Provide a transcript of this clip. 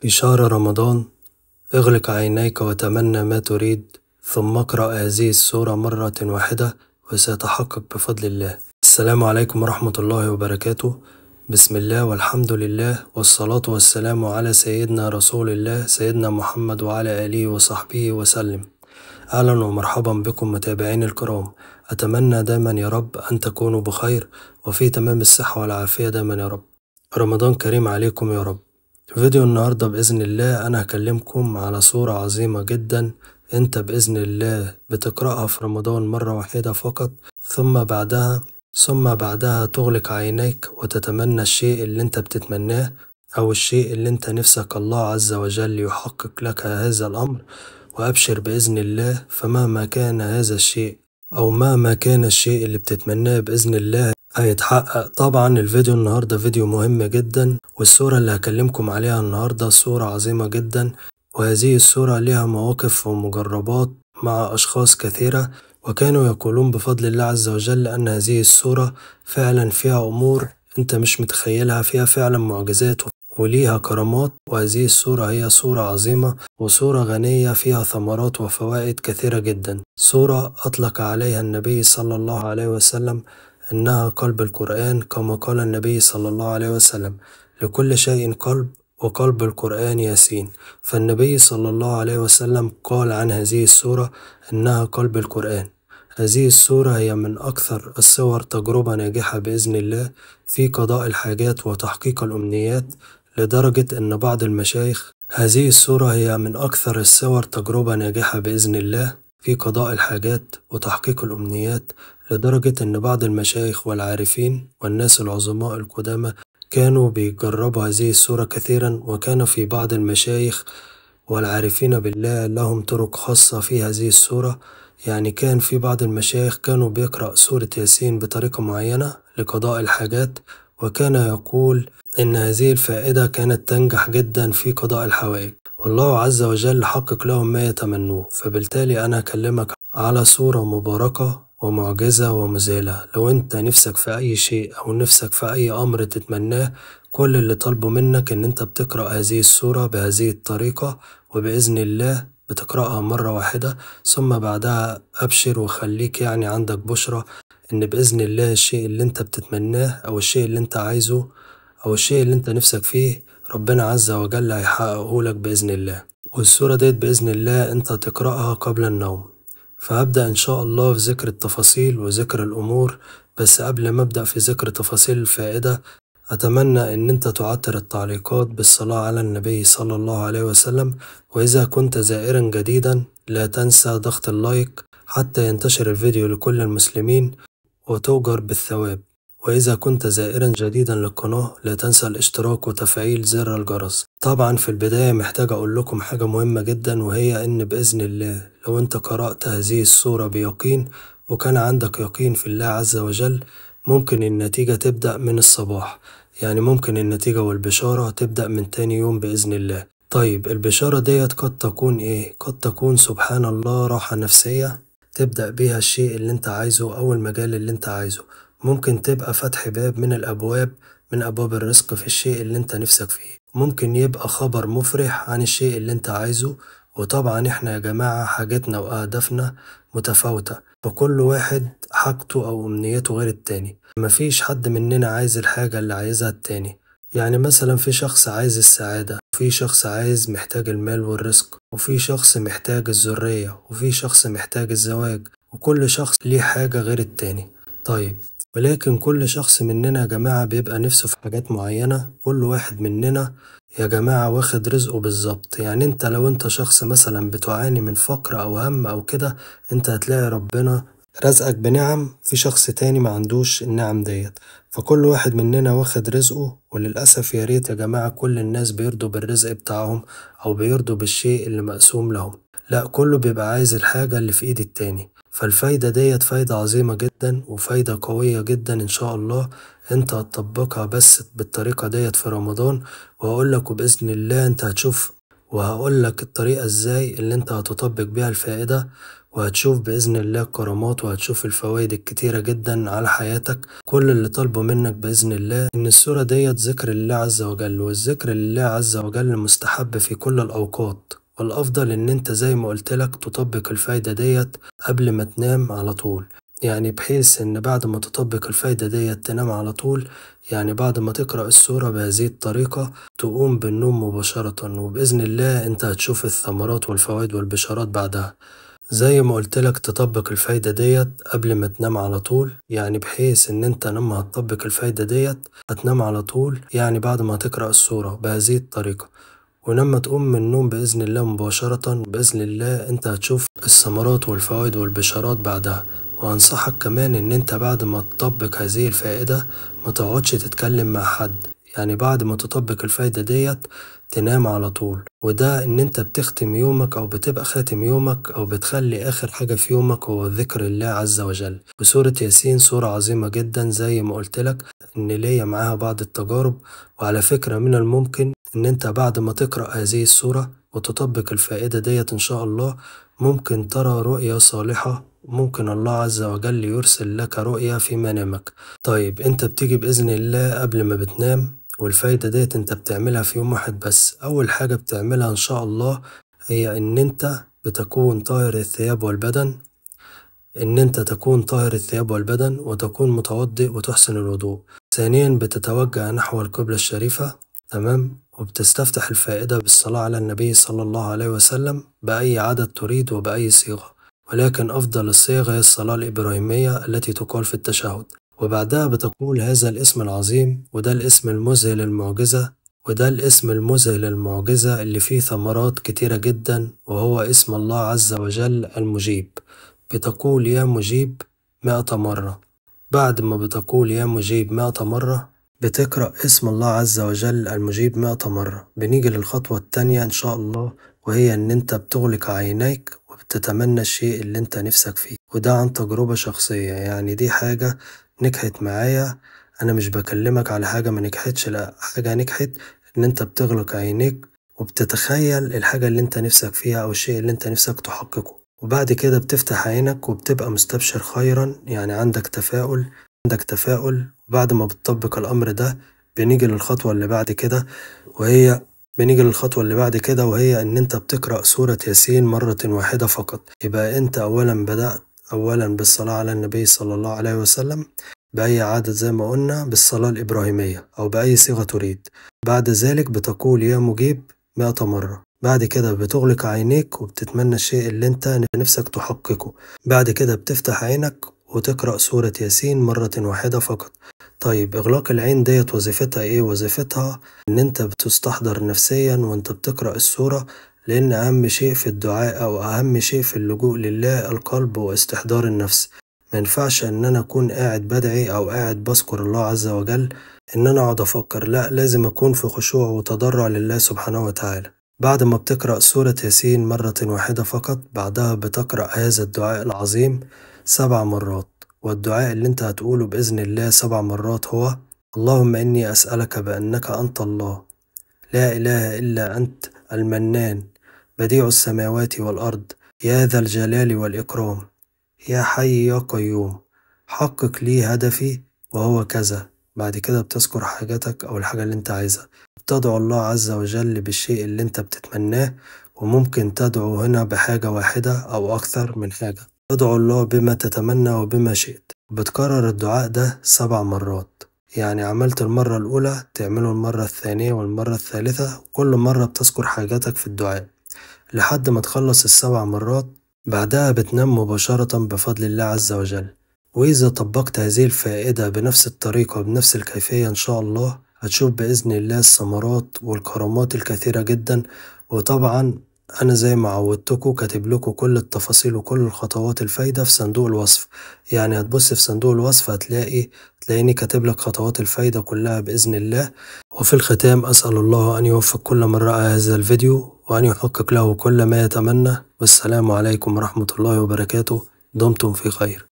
في شهر رمضان اغلق عينيك وتمنى ما تريد ثم اقرأ هذه السورة مرة واحدة وسيتحقق بفضل الله السلام عليكم ورحمة الله وبركاته بسم الله والحمد لله والصلاة والسلام على سيدنا رسول الله سيدنا محمد وعلى آله وصحبه وسلم أهلا ومرحبا بكم متابعين الكرام أتمنى دايما يا رب أن تكونوا بخير وفي تمام الصحة والعافية دايما يا رب رمضان كريم عليكم يا رب في فيديو النهاردة بإذن الله أنا هكلمكم على صورة عظيمة جدا انت بإذن الله بتقرأها في رمضان مرة واحدة فقط ثم بعدها ثم بعدها تغلق عينيك وتتمنى الشيء اللي انت بتتمناه أو الشيء اللي انت نفسك الله عز وجل يحقق لك هذا الأمر وأبشر بإذن الله فمهما كان هذا الشيء أو مهما كان الشيء اللي بتتمناه بإذن الله هيتحقق طبعا الفيديو النهاردة فيديو مهم جدا والصورة اللي هكلمكم عليها النهاردة صورة عظيمة جدا وهذه الصورة لها مواقف ومجربات مع أشخاص كثيرة وكانوا يقولون بفضل الله عز وجل أن هذه الصورة فعلا فيها أمور أنت مش متخيلها فيها فعلا معجزات وليها كرامات وهذه الصورة هي صورة عظيمة وصورة غنية فيها ثمرات وفوائد كثيرة جدا صورة أطلق عليها النبي صلى الله عليه وسلم إنها قلب القرآن كما قال النبي صلى الله عليه وسلم لكل شيء قلب وقلب القرآن ياسين فالنبي صلى الله عليه وسلم قال عن هذه السورة إنها قلب القرآن هذه السورة هي من أكثر السور تجربة ناجحة بإذن الله في قضاء الحاجات وتحقيق الأمنيات لدرجة أن بعض المشايخ هذه السورة هي من أكثر السور تجربة ناجحة بإذن الله في قضاء الحاجات وتحقيق الأمنيات لدرجة إن بعض المشايخ والعارفين والناس العظماء القدامى كانوا بيجربوا هذه الصورة كثيرا وكان في بعض المشايخ والعارفين بالله لهم طرق خاصة في هذه الصورة يعني كان في بعض المشايخ كانوا بيقرأ سورة ياسين بطريقة معينة لقضاء الحاجات وكان يقول إن هذه الفائدة كانت تنجح جدا في قضاء الحوائج والله عز وجل حقق لهم ما يتمنوه فبالتالي أنا أكلمك على صورة مباركة ومعجزة ومذهلة لو انت نفسك في اي شيء او نفسك في اي امر تتمناه كل اللي طالبه منك ان انت بتقرأ هذه السورة بهذه الطريقة وبإذن الله بتقرأها مرة واحدة ثم بعدها أبشر وخليك يعني عندك بشرة إن بإذن الله الشيء اللي أنت بتتمناه أو الشيء اللي أنت عايزه أو الشيء اللي أنت نفسك فيه ربنا عز وجل هيحققه لك بإذن الله والسورة ديت بإذن الله أنت تقرأها قبل النوم فهبدأ إن شاء الله في ذكر التفاصيل وذكر الأمور بس قبل ما أبدأ في ذكر تفاصيل الفائدة أتمنى إن أنت تعطر التعليقات بالصلاة على النبي صلى الله عليه وسلم وإذا كنت زائرا جديدا لا تنسى ضغط اللايك حتى ينتشر الفيديو لكل المسلمين وتوجر بالثواب وإذا كنت زائرا جديدا للقناة لا تنسى الاشتراك وتفعيل زر الجرس طبعا في البداية محتاج أقول لكم حاجة مهمة جدا وهي إن بإذن الله لو أنت قرأت هذه السورة بيقين وكان عندك يقين في الله عز وجل ممكن النتيجة تبدأ من الصباح يعني ممكن النتيجة والبشارة تبدأ من تاني يوم بإذن الله طيب البشارة ديت قد تكون إيه؟ قد تكون سبحان الله راحة نفسية تبدأ بيها الشيء اللي أنت عايزه أو المجال اللي أنت عايزه ممكن تبقى فتح باب من الأبواب من أبواب الرزق في الشيء اللي أنت نفسك فيه ممكن يبقى خبر مفرح عن الشيء اللي أنت عايزه وطبعا إحنا يا جماعة حاجتنا وأهدافنا متفاوتة فكل واحد حاجته أو أمنيته غير التاني مفيش حد مننا عايز الحاجة اللي عايزها التاني يعني مثلا في شخص عايز السعادة وفي شخص عايز محتاج المال والرزق وفي شخص محتاج الذرية وفي شخص محتاج الزواج وكل شخص ليه حاجة غير التاني طيب ولكن كل شخص مننا يا جماعة بيبقى نفسه في حاجات معينة كل واحد مننا يا جماعة واخد رزقه بالظبط يعني انت لو انت شخص مثلا بتعاني من فقر او هم او كده انت هتلاقي ربنا رزقك بنعم في شخص تاني ما عندوش النعم ديت فكل واحد مننا واخد رزقه وللأسف يا ريت يا جماعة كل الناس بيرضوا بالرزق بتاعهم أو بيرضوا بالشيء اللي مقسوم لهم لا كله بيبقى عايز الحاجة اللي في إيد التاني فالفايدة ديت فايدة عظيمة جدا وفايدة قوية جدا إن شاء الله أنت هتطبقها بس بالطريقة ديت في رمضان وهقولك وبإذن الله أنت هتشوف وهقولك الطريقة إزاي اللي أنت هتطبق بيها الفائدة وهتشوف بإذن الله الكرامات وهتشوف الفوائد الكتيرة جدا على حياتك كل اللي طالبه منك بإذن الله إن السورة ديت ذكر الله عز وجل والذكر لله عز وجل مستحب في كل الأوقات والأفضل إن أنت زي ما قلتلك تطبق الفايدة ديت قبل ما تنام على طول يعني بحيث إن بعد ما تطبق الفايدة ديت تنام على طول يعني بعد ما تقرأ السورة بهذه الطريقة تقوم بالنوم مباشرة وبإذن الله أنت هتشوف الثمرات والفوائد والبشارات بعدها زي ما قلتلك تطبق الفايدة ديت قبل ما تنام على طول يعني بحيث ان انت لما هتطبق الفايدة ديت هتنام على طول يعني بعد ما تقرأ السورة بهذه الطريقة ولما تقوم من النوم بإذن الله مباشرة بإذن الله انت هتشوف الثمرات والفوائد والبشارات بعدها وأنصحك كمان إن أنت بعد ما تطبق هذه الفائدة ما تقعدش تتكلم مع حد يعني بعد ما تطبق الفايدة ديت تنام على طول وده إن أنت بتختم يومك أو بتبقى خاتم يومك أو بتخلي آخر حاجة في يومك هو ذكر الله عز وجل وسورة ياسين سورة عظيمة جدا زي ما قلت لك إن ليا معاها بعض التجارب وعلى فكرة من الممكن إن أنت بعد ما تقرأ هذه السورة وتطبق الفائدة ديت إن شاء الله ممكن ترى رؤية صالحة ممكن الله عز وجل يرسل لك رؤية في منامك طيب أنت بتيجي بإذن الله قبل ما بتنام والفايدة ديت أنت بتعملها في يوم واحد بس أول حاجة بتعملها إن شاء الله هي إن أنت بتكون طاهر الثياب والبدن إن أنت تكون طاهر الثياب والبدن وتكون متوضئ وتحسن الوضوء ثانيا بتتوجه نحو القبلة الشريفة تمام وبتستفتح الفائدة بالصلاة على النبي صلى الله عليه وسلم بأي عدد تريد وبأي صيغة ولكن أفضل الصيغة هي الصلاة الإبراهيمية التي تقال في التشهد وبعدها بتقول هذا الاسم العظيم وده الاسم المذهل المعجزة وده الاسم المذهل المعجزة اللي فيه ثمرات كتيرة جدا وهو اسم الله عز وجل المجيب بتقول يا مجيب مائة مرة بعد ما بتقول يا مجيب مائة مرة بتقرأ اسم الله عز وجل المجيب مئة مرة بنيجي للخطوة التانية إن شاء الله وهي إن أنت بتغلق عينيك وبتتمنى الشيء اللي أنت نفسك فيه وده عن تجربة شخصية يعني دي حاجة نجحت معايا أنا مش بكلمك على حاجة ما نجحتش لأ حاجة نجحت إن أنت بتغلق عينيك وبتتخيل الحاجة اللي أنت نفسك فيها أو الشيء اللي أنت نفسك تحققه وبعد كده بتفتح عينك وبتبقى مستبشر خيرا يعني عندك تفاؤل عندك تفاؤل وبعد ما بتطبق الأمر ده بنيجي للخطوة اللي بعد كده وهي بنيجي للخطوة اللي بعد كده وهي إن أنت بتقرأ سورة ياسين مرة واحدة فقط يبقى أنت أولا بدأت أولا بالصلاة على النبي صلى الله عليه وسلم بأي عدد زي ما قلنا بالصلاة الإبراهيمية أو بأي صيغة تريد بعد ذلك بتقول يا مجيب مئة مرة بعد كده بتغلق عينيك وبتتمنى الشيء اللي انت نفسك تحققه بعد كده بتفتح عينك وتقرأ سورة ياسين مرة واحدة فقط طيب إغلاق العين ديت وظيفتها إيه؟ وظيفتها إن أنت بتستحضر نفسيا وأنت بتقرأ السورة لأن أهم شيء في الدعاء أو أهم شيء في اللجوء لله القلب واستحضار النفس ما ينفعش إن أنا أكون قاعد بدعي أو قاعد بذكر الله عز وجل إن أنا أقعد أفكر لا لازم أكون في خشوع وتضرع لله سبحانه وتعالى بعد ما بتقرأ سورة ياسين مرة واحدة فقط بعدها بتقرأ هذا الدعاء العظيم سبع مرات والدعاء اللي انت هتقوله بإذن الله سبع مرات هو اللهم إني أسألك بأنك أنت الله لا إله إلا أنت المنان بديع السماوات والأرض يا ذا الجلال والإكرام يا حي يا قيوم حقق لي هدفي وهو كذا بعد كده بتذكر حاجاتك أو الحاجة اللي أنت عايزها بتدعو الله عز وجل بالشيء اللي أنت بتتمناه وممكن تدعو هنا بحاجة واحدة أو أكثر من حاجة ادعو الله بما تتمنى وبما شئت بتكرر الدعاء ده سبع مرات يعني عملت المرة الأولى تعمله المرة الثانية والمرة الثالثة وكل مرة بتذكر حاجاتك في الدعاء لحد ما تخلص السبع مرات بعدها بتنام مباشرة بفضل الله عز وجل وإذا طبقت هذه الفائدة بنفس الطريقة وبنفس الكيفية إن شاء الله هتشوف بإذن الله الثمرات والكرامات الكثيرة جدا وطبعا أنا زي ما عودتكوا كاتب لكم كل التفاصيل وكل الخطوات الفايدة في صندوق الوصف يعني هتبص في صندوق الوصف هتلاقي تلاقيني كاتب لك خطوات الفايدة كلها بإذن الله وفي الختام أسأل الله أن يوفق كل من رأى هذا الفيديو وأن يحقق له كل ما يتمنى والسلام عليكم ورحمة الله وبركاته دمتم في خير